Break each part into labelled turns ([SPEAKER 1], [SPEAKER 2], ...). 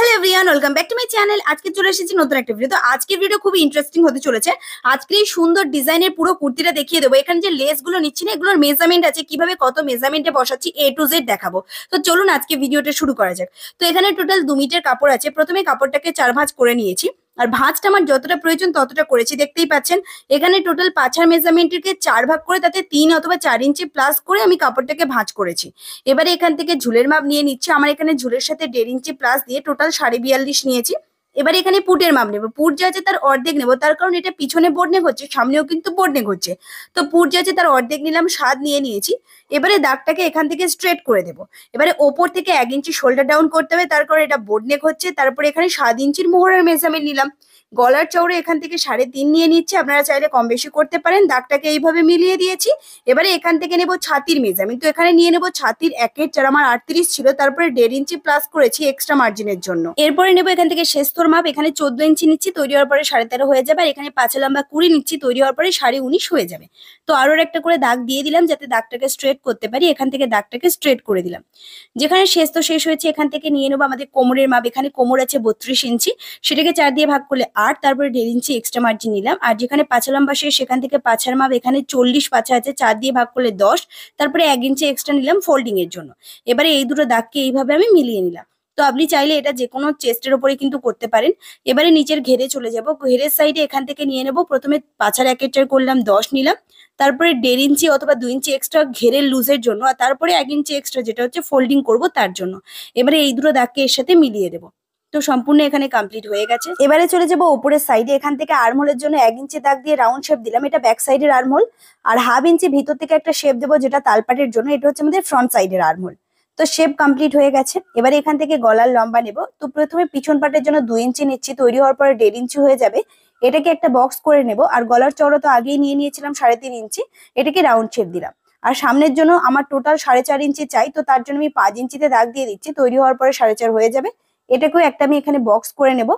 [SPEAKER 1] Hello everyone welcome back to my channel আজকে চলে এসেছি নতুন একটা ভিডিও তো আজকের ভিডিও খুবই ইন্টারেস্টিং হতে চলেছে আজকে এই সুন্দর ডিজাইনের পুরো কুর্তিটা দেখিয়ে দেবো এখানে যে লেসগুলো নিচ্ছি না এগুলোর মেজারমেন্ট আছে কিভাবে কত মেজারমেন্টে বসাচ্ছি এ টু জেড দেখাবো তো চলুন আজকে ভিডিওটা শুরু করা যাক তো এখানে টোটাল দু মিটার কাপড় আছে প্রথমে কাপড়টাকে চার ভাঁজ করে নিয়েছি আর ভাঁজটা আমার যতটা প্রয়োজন ততটা করেছি দেখতেই পাচ্ছেন এখানে টোটাল পাছার মেজারমেন্টকে চার ভাগ করে তাতে তিন অথবা চার ইঞ্চি প্লাস করে আমি কাপড়টাকে ভাঁজ করেছি এবারে এখান থেকে ঝুলের মাপ নিয়ে নিচ্ছি আমার এখানে ঝুলের সাথে দেড় ইঞ্চি প্লাস দিয়ে টোটাল সাড়ে বিয়াল্লিশ নিয়েছি এবার এখানে পুটের মাপ নেবো পুট যে আছে তার অর্ধেক নেবো তার কারণ এটা পিছনে বোর্ড নেক হচ্ছে সামনেও কিন্তু বোর্ড নেক হচ্ছে তো পুট যে আছে তার অর্ধেক নিলাম স্বাদ নিয়ে নিয়েছি এবারে দাগটাকে এখান থেকে স্ট্রেট করে দেবো এবারে ওপর থেকে এক ইঞ্চি শোল্ডার ডাউন করতে হবে তার কারণ এটা বোর্ড নেক হচ্ছে তারপরে এখানে সাত ইঞ্চির মোহরের মেজারমেন্ট নিলাম গলার চৌড়ে এখান থেকে সাড়ে তিন নিয়ে নিচ্ছে আপনারা চাইলে কম বেশি করতে পারেন দাগটাকে এইভাবে মিলিয়ে দিয়েছি এবারে এখান থেকে নেব ছাতির মেজামিন তো এখানে নিয়ে নেব ছাতির একের চার আমার আটত্রিশ ছিল তারপরে দেড় ইঞ্চি প্লাস করেছি এক্সট্রা মার্জিনের জন্য এরপরে নেব এখান থেকে শেষ প্রস্তর মাপ এখানে চোদ্দ ইঞ্চি নিচ্ছি তৈরি হওয়ার পরে সাড়ে তেরো হয়ে যাবে আর এখানে পাঁচে লম্বা কুড়ি নিচ্ছি তৈরি হওয়ার পরে সাড়ে উনিশ হয়ে যাবে তো আরও একটা করে দাগ দিয়ে দিলাম যাতে দাগটাকে স্ট্রেট করতে পারি এখান থেকে দাগটাকে স্ট্রেট করে দিলাম যেখানে শেষ তো শেষ হয়েছে এখান থেকে নিয়ে নেবো আমাদের কোমরের মাপ এখানে কোমর আছে বত্রিশ ইঞ্চি সেটাকে চার দিয়ে ভাগ করলে আট তারপরে দেড় ইঞ্চি এক্সট্রা মার্জিন নিলাম আর যেখানে পাঁচ লম্বা শেষ সেখান থেকে পাছার মাপ এখানে চল্লিশ পাছা আছে চার দিয়ে ভাগ করলে দশ তারপরে এক ইঞ্চি এক্সট্রা নিলাম ফোল্ডিং এর জন্য এবারে এই দুটো দাগকে এইভাবে আমি মিলিয়ে নিলাম তো আপনি চাইলে এটা যে কোনো চেস্টের ওপরে কিন্তু করতে পারেন এবারে নিচের ঘেরে চলে যাব ঘেরের সাইডে এখান থেকে নিয়ে নেব প্রথমে পাছার একেটার করলাম দশ নিলাম তারপরে দেড় ইঞ্চি অথবা দু ইঞ্চি এক্সট্রা ঘেরের লুজের জন্য আর তারপরে এক ইঞ্চি এক্সট্রা যেটা হচ্ছে ফোল্ডিং করব তার জন্য এবারে এই দুটো দাগকে এর সাথে মিলিয়ে দেবো তো সম্পূর্ণ এখানে কমপ্লিট হয়ে গেছে এবারে চলে যাবো ওপরের সাইডে এখান থেকে আরমোলের জন্য এক ইঞ্চি দাগ দিয়ে রাউন্ড শেপ দিলাম এটা ব্যাক সাইডের আরমোল আর হাফ ইঞ্চি ভিতর থেকে একটা শেপ দেবো যেটা তালপাটের জন্য এটা হচ্ছে আমাদের ফ্রন্ট সাইডের আরমোল তো শেপ কমপ্লিট হয়ে গেছে এবার এখান থেকে গলার লম্বা নেব তো প্রথমে পিছন পাটের জন্য দুই ইঞ্চি নিচ্ছি তৈরি হওয়ার পরে দেড় ইঞ্চি হয়ে যাবে এটাকে একটা বক্স করে নেব আর গলার চওড়া তো আগেই নিয়ে নিয়েছিলাম সাড়ে তিন ইঞ্চি এটাকে রাউন্ড শেপ দিলাম আর সামনের জন্য আমার টোটাল সাড়ে চার ইঞ্চি চাই তো তার জন্য আমি পাঁচ ইঞ্চিতে দাগ দিয়ে দিচ্ছি তৈরি হওয়ার পরে সাড়ে চার হয়ে যাবে এটাকেও একটা আমি এখানে বক্স করে নেবো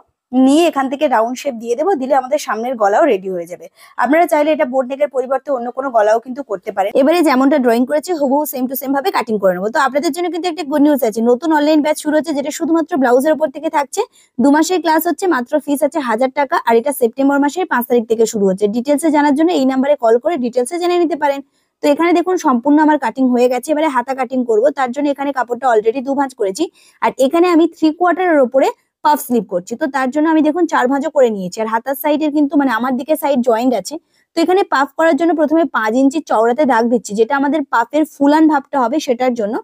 [SPEAKER 1] নিয়ে এখান থেকে রাউন্ড শেপ দিয়ে দেবো দিলে আমাদের সামনের গলাও রেডি হয়ে যাবে আপনারা চাইলে এটা বোর্ড নেকের পরিবর্তে অন্য কোনো গলাও কিন্তু করতে পারেন এবারে যেমনটা ড্রয়িং করেছে হুবহু সেম টু সেম ভাবে কাটিং করে নেবো তো আপনাদের জন্য কিন্তু একটা গুড নিউজ আছে নতুন অনলাইন ব্যাচ শুরু হচ্ছে যেটা শুধুমাত্র ব্লাউজের উপর থেকে থাকছে দু মাসের ক্লাস হচ্ছে মাত্র ফিস আছে হাজার টাকা আর এটা সেপ্টেম্বর মাসের পাঁচ তারিখ থেকে শুরু হচ্ছে ডিটেলসে জানার জন্য এই নাম্বারে কল করে ডিটেলসে জেনে নিতে পারেন তো এখানে দেখুন সম্পূর্ণ আমার কাটিং হয়ে গেছে এবারে হাতা কাটিং করব তার জন্য এখানে কাপড়টা অলরেডি দু ভাঁজ করেছি আর এখানে আমি থ্রি কোয়ার্টারের ওপরে পাফ স্লিপ করছি তো তার জন্য আমি দেখুন চার ভাঁজও করে নিয়েছি আর হাতার সাইডের কিন্তু মানে আমার দিকে সাইড জয়েন্ট আছে তো এখানে পাফ করার জন্য প্রথমে পাঁচ ইঞ্চি চওড়াতে দাগ দিচ্ছি যেটা আমাদের পাফের ফুলান ভাবটা হবে সেটার জন্য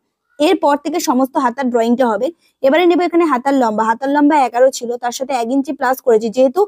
[SPEAKER 1] এরপর থেকে সমস্ত হাতার ড্রয়িংটা হবে এবারে নেবো এখানে হাতার লম্বা হাতার লম্বা এগারো ছিল তার সাথে এক ইঞ্চি প্লাস করেছি যেহেতু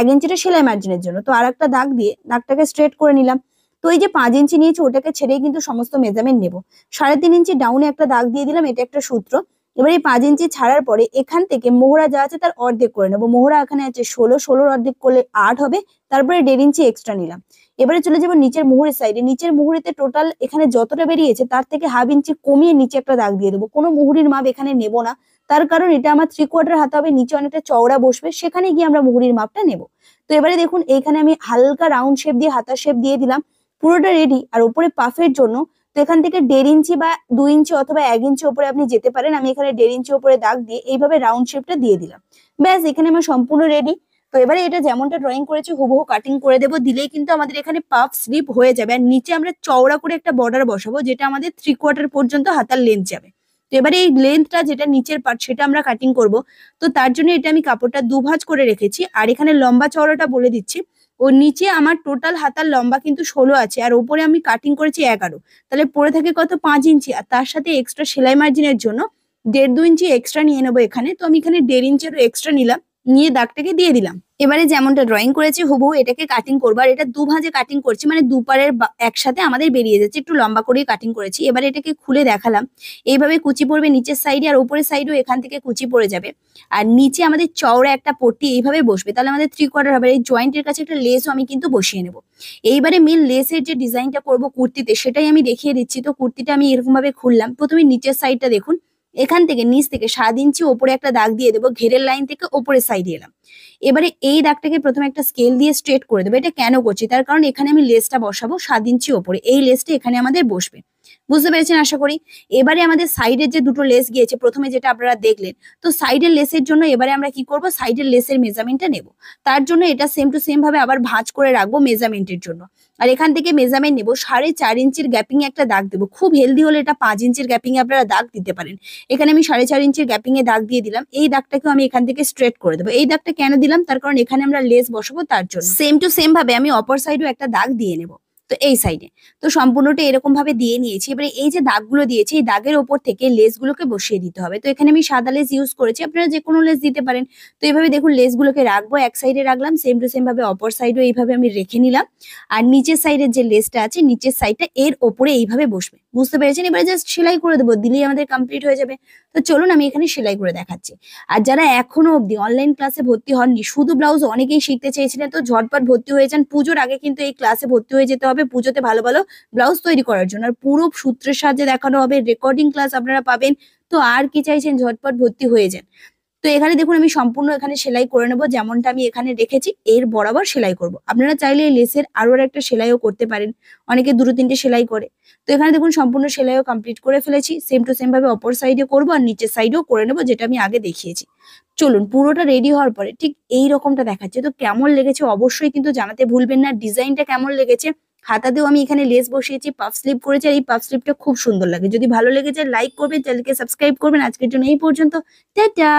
[SPEAKER 1] এক ইঞ্চিটা সেলাই মার্জিনের জন্য তো আর একটা দাগ দিয়ে দাগটাকে স্ট্রেট করে নিলাম তো এই যে পাঁচ ইঞ্চি নিয়েছি ওটাকে ছেড়েই কিন্তু সমস্ত মেজারমেন্ট নেব সাড়ে তিন ইঞ্চি ডাউনে একটা দাগ দিয়ে দিলাম এটা একটা সূত্র এবার এই পাঁচ ইঞ্চি ছাড়ার পরে এখান থেকে মোহরা যা আছে তার অর্ধেক করে নেবো মোহরা এখানে আছে ষোলো ষোলোর অর্ধেক করলে আট হবে তারপরে দেড় ইঞ্চি এক্সট্রা নিলাম এবারে চলে যাবো নিচের মুহুরের সাইডে নিচের মুহুরিতে টোটাল এখানে যতটা বেরিয়েছে তার থেকে হাফ ইঞ্চি কমিয়ে নিচে একটা দাগ দিয়ে দেবো কোনো মুহুরির মাপ এখানে নেব না তার কারণ এটা আমার থ্রি কোয়ার্টার হাতে হবে নিচে অনেকটা চওড়া বসবে সেখানে গিয়ে আমরা মুহুরির মাপটা নেব তো এবারে দেখুন এইখানে আমি হালকা রাউন্ড শেপ দিয়ে হাতা শেপ দিয়ে দিলাম পুরোটা রেডি আর ওপরে পাফের জন্য তো এখান থেকে দেড় ইঞ্চি বা দু ইঞ্চি অথবা এক ইঞ্চি ওপরে আপনি যেতে পারেন আমি এখানে দেড় ইঞ্চি ওপরে দাগ দিয়ে এইভাবে রাউন্ড শেপটা দিয়ে দিলাম ব্যাস এখানে আমার সম্পূর্ণ রেডি তো এবারে এটা যেমনটা ড্রয়িং করেছি হুবহু কাটিং করে দেবো দিলেই কিন্তু আমাদের এখানে পাফ স্লিপ হয়ে যাবে আর নিচে আমরা চওড়া করে একটা বর্ডার বসাবো যেটা আমাদের থ্রি কোয়ার্টার পর্যন্ত হাতার লেন্থ যাবে তো এবারে এই লেন্থটা যেটা নিচের পার্ট সেটা আমরা কাটিং করব তো তার জন্য এটা আমি কাপড়টা দুভাজ করে রেখেছি আর এখানে লম্বা চওড়াটা বলে দিচ্ছি ও নিচে আমার টোটাল হাতার লম্বা কিন্তু ষোলো আছে আর ওপরে আমি কাটিং করেছি এগারো তাহলে পরে থাকে কত পাঁচ ইঞ্চি আর তার সাথে এক্সট্রা সেলাই মার্জিনের জন্য দেড় দু ইঞ্চি এক্সট্রা নিয়ে নেবো এখানে তো আমি এখানে দেড় ইঞ্চিরও এক্সট্রা নিলাম নিয়ে দাগটাকে দিয়ে দিলাম এবারে যেমনটা ড্রয়িং করেছি হুবহু এটাকে কাটিং করবো আর এটা দু ভাঁজে কাটিং করছি মানে দুপারের একসাথে আমাদের বেরিয়ে যাচ্ছে একটু লম্বা করেই কাটিং করেছি এবার এটাকে খুলে দেখালাম এইভাবে কুচি পড়বে নিচের সাইডে আর উপরের সাইডেও এখান থেকে কুচি পড়ে যাবে আর নিচে আমাদের চওড়া একটা পট্টি এইভাবে বসবে তাহলে আমাদের থ্রি কোয়ার্টার হবে এই জয়েন্টের কাছে একটা লেসও আমি কিন্তু বসিয়ে নেব এইবারে মেন লেসের যে ডিজাইনটা করব কুর্তিতে সেটাই আমি দেখিয়ে দিচ্ছি তো কুর্তিটা আমি এরকমভাবে খুললাম প্রথমে নিচের সাইডটা দেখুন এখান থেকে নিচ থেকে সাত ইঞ্চি ওপরে একটা দাগ দিয়ে দেবো ঘেরের লাইন থেকে ওপরে সাইড এলাম এবারে এই দাগটাকে প্রথমে একটা স্কেল দিয়ে স্ট্রেট করে দেবো এটা কেন করছি তার কারণ এখানে আমি লেসটা বসাবো সাত ইঞ্চি ওপরে এই লেসটা এখানে আমাদের বসবে বুঝতে পেরেছেন আশা করি এবারে আমাদের সাইডের যে দুটো লেস গিয়েছে প্রথমে যেটা আপনারা দেখলেন তো সাইডের লেসের জন্য এবারে আমরা কি করব সাইডের লেসের মেজারমেন্টটা নেব তার জন্য এটা সেম টু সেম ভাবে আবার ভাঁজ করে রাখবো মেজারমেন্টের জন্য আর এখান থেকে মেজারমেন্ট নেব সাড়ে চার ইঞ্চির গ্যাপিং একটা দাগ দেবো খুব হেলদি হলে এটা পাঁচ ইঞ্চির গ্যাপিং আপনারা দাগ দিতে পারেন এখানে আমি সাড়ে চার ইঞ্চির গ্যাপিং এ দাগ দিয়ে দিলাম এই দাগটাকেও আমি এখান থেকে স্ট্রেট করে দেবো এই দাগটা কেন দিলাম তার কারণ এখানে আমরা লেস বসাবো তার জন্য সেম টু সেম ভাবে আমি অপর সাইডেও একটা দাগ দিয়ে নেবো তো এই সাইডে তো সম্পূর্ণটা এরকমভাবে দিয়ে নিয়েছি এবারে এই যে দাগগুলো দিয়েছি এই দাগের ওপর থেকে লেসগুলোকে বসিয়ে দিতে হবে তো এখানে আমি সাদা লেস ইউজ করেছি আপনারা যে কোনো লেস দিতে পারেন তো এইভাবে দেখুন লেসগুলোকে রাখবো এক সাইডে রাখলাম সেম টু সেমভাবে অপর সাইডও এইভাবে আমি রেখে নিলাম আর নিচের সাইডের যে লেসটা আছে নিচের সাইডটা এর ওপরে এইভাবে বসবে বুঝতে পেরেছেন এবারে জাস্ট সেলাই করে দেবো দিলেই আমাদের কমপ্লিট হয়ে যাবে তো চলুন আমি এখানে সেলাই করে দেখাচ্ছি আর যারা এখনো অবধি অনলাইন ক্লাসে ভর্তি হননি শুধু ব্লাউজ অনেকেই শিখতে চেয়েছিলেন তো ঝটপট ভর্তি হয়ে যান পুজোর আগে কিন্তু এই ক্লাসে ভর্তি হয়ে যেতে হবে হবে পুজোতে ভালো ভালো ব্লাউজ তৈরি করার জন্য আর পুরো সূত্রের সাহায্যে দেখানো হবে রেকর্ডিং ক্লাস আপনারা পাবেন তো আর কি চাইছেন ঝটপট ভর্তি হয়ে যান তো এখানে দেখুন আমি সম্পূর্ণ এখানে সেলাই করে নেবো যেমনটা আমি এখানে রেখেছি এর বরাবর সেলাই করব। আপনারা চাইলে লেসের আরও একটা সেলাইও করতে পারেন অনেকে দুটো তিনটে সেলাই করে তো এখানে দেখুন সম্পূর্ণ সেলাইও কমপ্লিট করে ফেলেছি সেম টু সেম ভাবে অপর সাইডে করবো আর নিচের সাইডেও করে নেবো যেটা আমি আগে দেখিয়েছি চলুন পুরোটা রেডি হওয়ার পরে ঠিক এই রকমটা দেখাচ্ছে তো কেমন লেগেছে অবশ্যই কিন্তু জানাতে ভুলবেন না ডিজাইনটা কেমন লেগেছে দিয়েও আমি এখানে লেস বসিয়েছি পাফ স্লিপ করেছি আর এই পাফ স্লিপটা খুব সুন্দর লাগে যদি ভালো লেগে যায় লাইক করবেন চ্যানেলকে সাবস্ক্রাইব করবেন আজকের জন্য এই পর্যন্ত টাটা